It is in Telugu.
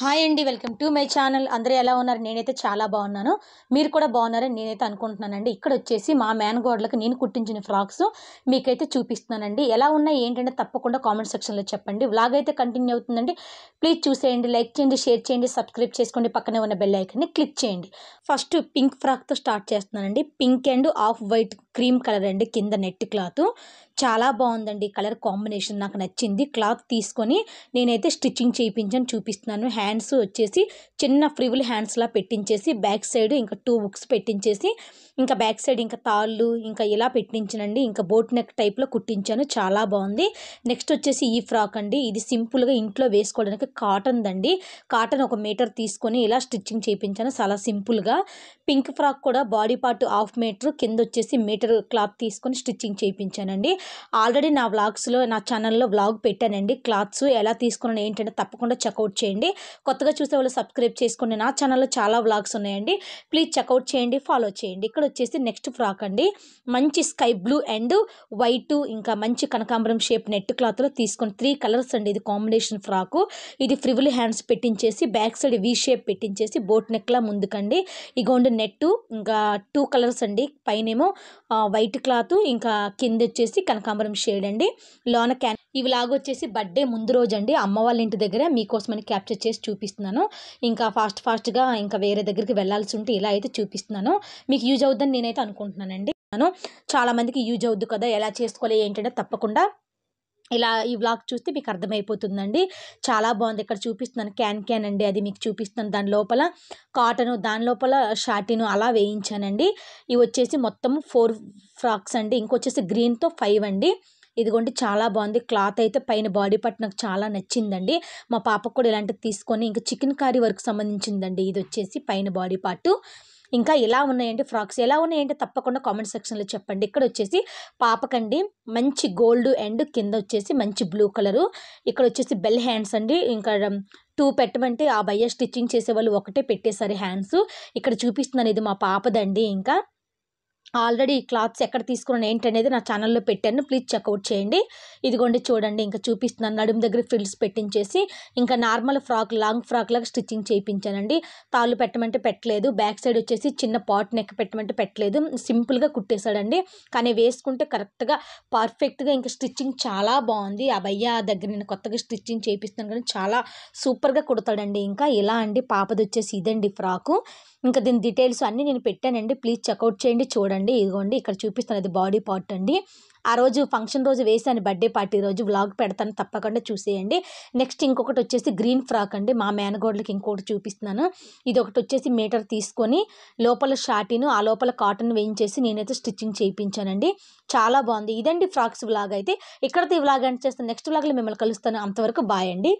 హాయ్ అండి వెల్కమ్ టు మై ఛానల్ అందరూ ఎలా ఉన్నారు నేనైతే చాలా బాగున్నాను మీరు కూడా బాగున్నారని నేనైతే అనుకుంటున్నానండి ఇక్కడ వచ్చేసి మా మేనగోడలకు నేను కుట్టించిన ఫ్రాక్స్ మీకైతే చూపిస్తున్నానండి ఎలా ఉన్నాయి ఏంటంటే తప్పకుండా కామెంట్ సెక్షన్లో చెప్పండి వ్లాగ్ అయితే కంటిన్యూ అవుతుందండి ప్లీజ్ చూసేయండి లైక్ చేయండి షేర్ చేయండి సబ్స్క్రైబ్ చేసుకోండి పక్కనే ఉన్న బెల్ ఐకన్ని క్లిక్ చేయండి ఫస్ట్ పింక్ ఫ్రాక్తో స్టార్ట్ చేస్తున్నానండి pink and off white cream colour అండి కింద నెట్ క్లాత్ చాలా బాగుందండి కలర్ కాంబినేషన్ నాకు నచ్చింది క్లాత్ తీసుకొని నేనైతే స్టిచ్చింగ్ చేయించని చూపిస్తున్నాను హ్యాండ్స్ వచ్చేసి చిన్న ఫ్రివుల్ హ్యాండ్స్లా పెట్టించేసి బ్యాక్ సైడ్ ఇంకా టూ బుక్స్ పెట్టించేసి ఇంకా బ్యాక్ సైడ్ ఇంకా తాళ్ళు ఇంకా ఇలా పెట్టించనండి ఇంకా బోట్ నెక్ టైప్లో కుట్టించాను చాలా బాగుంది నెక్స్ట్ వచ్చేసి ఈ ఫ్రాక్ అండి ఇది సింపుల్గా ఇంట్లో వేసుకోవడానికి కాటన్ దండి కాటన్ ఒక మీటర్ తీసుకొని ఇలా స్టిచ్చింగ్ చేయించాను చాలా సింపుల్గా పింక్ ఫ్రాక్ కూడా బాడీ పార్ట్ హాఫ్ మీటర్ కింద వచ్చేసి మీటర్ మీటర్ క్లాత్ తీసుకొని స్టిచ్చింగ్ చేయించానండి ఆల్రెడీ నా వ్లాగ్స్లో నా ఛానల్లో వ్లాగ్ పెట్టానండి క్లాత్స్ ఎలా తీసుకున్నాను ఏంటంటే తప్పకుండా చెక్అవుట్ చేయండి కొత్తగా చూసే వాళ్ళు సబ్స్క్రైబ్ చేసుకుని నా ఛానల్లో చాలా వ్లాగ్స్ ఉన్నాయండి ప్లీజ్ చెక్అవుట్ చేయండి ఫాలో చేయండి ఇక్కడ వచ్చేసి నెక్స్ట్ ఫ్రాక్ అండి మంచి స్కై బ్లూ అండ్ వైట్ ఇంకా మంచి కనకాంబరం షేప్ నెట్ క్లాత్లో తీసుకుని త్రీ కలర్స్ అండి ఇది కాంబినేషన్ ఫ్రాకు ఇది ఫ్రివిల్ హ్యాండ్స్ పెట్టించేసి బ్యాక్ సైడ్ వి షేప్ పెట్టించేసి బోట్ నెక్లా ముందుకండి ఇగోండి నెట్ ఇంకా టూ కలర్స్ అండి పైనేమో వైట్ క్లాత్ ఇంకా కింద వచ్చేసి కనకాంబరం షేడ్ అండి లోన క్యాన్ ఇవి వచ్చేసి బర్త్డే ముందు రోజు అండి అమ్మ వాళ్ళ ఇంటి దగ్గర మీకోసమని క్యాప్చర్ చేసి చూపిస్తున్నాను ఇంకా ఫాస్ట్ ఫాస్ట్గా ఇంకా వేరే దగ్గరికి వెళ్ళాల్సి ఉంటే ఇలా అయితే చూపిస్తున్నాను మీకు యూజ్ అవుద్దని నేనైతే అనుకుంటున్నానండి చాలా మందికి యూజ్ అవుద్దు కదా ఎలా చేసుకోవాలి ఏంటంటే తప్పకుండా ఇలా ఈ బ్లాగ్ చూస్తే మీకు అర్థమైపోతుందండి చాలా బాగుంది ఇక్కడ చూపిస్తున్నాను క్యాన్ క్యాన్ అండి అది మీకు చూపిస్తున్నాను దాని లోపల కాటను దాని లోపల షార్టీను అలా వేయించానండి ఇవి వచ్చేసి మొత్తం ఫోర్ ఫ్రాక్స్ అండి ఇంకొచ్చేసి గ్రీన్తో ఫైవ్ అండి ఇదిగోండి చాలా బాగుంది క్లాత్ అయితే పైన బాడీ పట్ నాకు చాలా నచ్చిందండి మా పాప కూడా ఇలాంటివి తీసుకొని ఇంకా చికెన్ కర్రీ వరకు సంబంధించిందండి ఇది వచ్చేసి పైన బాడీ పార్టు ఇంకా ఎలా ఉన్నాయండి ఫ్రాక్స్ ఎలా ఉన్నాయంటే తప్పకుండా కామెంట్ సెక్షన్లో చెప్పండి ఇక్కడ వచ్చేసి పాపకండి మంచి గోల్డ్ అండ్ కింద వచ్చేసి మంచి బ్లూ కలరు ఇక్కడ వచ్చేసి బెల్ హ్యాండ్స్ అండి ఇంకా టూ పెట్టమంటే ఆ భయ్య స్టిచ్చింగ్ చేసేవాళ్ళు ఒకటే పెట్టేశారు హ్యాండ్స్ ఇక్కడ చూపిస్తున్నాను ఇది మా పాపదండి ఇంకా ఆల్రెడీ ఈ క్లాత్స్ ఎక్కడ తీసుకున్నాను అనేది నా ఛానల్లో పెట్టాను ప్లీజ్ చెక్అవుట్ చేయండి ఇదిగోండి చూడండి ఇంకా చూపిస్తున్నాను నడుము దగ్గర ఫిల్స్ పెట్టించేసి ఇంకా నార్మల్ ఫ్రాక్ లాంగ్ ఫ్రాక్ లాగా స్టిచ్చింగ్ చేయించానండి తాళ్ళు పెట్టమంటే పెట్టలేదు బ్యాక్ సైడ్ వచ్చేసి చిన్న పాట్ నెక్ పెట్టమంటే పెట్టలేదు సింపుల్గా కుట్టేశాడండి కానీ వేసుకుంటే కరెక్ట్గా పర్ఫెక్ట్గా ఇంకా స్టిచ్చింగ్ చాలా బాగుంది ఆ భయ్య దగ్గర నేను కొత్తగా స్టిచ్చింగ్ చేయిస్తాను కానీ చాలా సూపర్గా కుడతాడండి ఇంకా ఇలా అండి పాపది వచ్చేసి ఇదండి ఫ్రాకు ఇంకా దీని డీటెయిల్స్ అన్నీ నేను పెట్టానండి ప్లీజ్ చెక్అవుట్ చేయండి చూడండి అండి ఇదిగోండి ఇక్కడ చూపిస్తున్నది బాడీ పార్ట్ అండి ఆ రోజు ఫంక్షన్ రోజు వేసాను బర్త్డే పార్టీ రోజు వ్లాగ్ పెడతాను తప్పకుండా చూసేయండి నెక్స్ట్ ఇంకొకటి వచ్చేసి గ్రీన్ ఫ్రాక్ అండి మా మేనగోడ్లకి ఇంకొకటి చూపిస్తున్నాను ఇది ఒకటి వచ్చేసి మీటర్ తీసుకొని లోపల షాటీను ఆ లోపల కాటన్ వేయించేసి నేనైతే స్టిచ్చింగ్ చేయించానండి చాలా బాగుంది ఇదండి ఫ్రాక్స్ వ్లాగ్ అయితే ఇక్కడితో ఈ వ్లాగ్ ఎండ్ చేస్తాను నెక్స్ట్ వ్లాగ్లో మిమ్మల్ని కలుస్తాను అంతవరకు బాయ్ అండి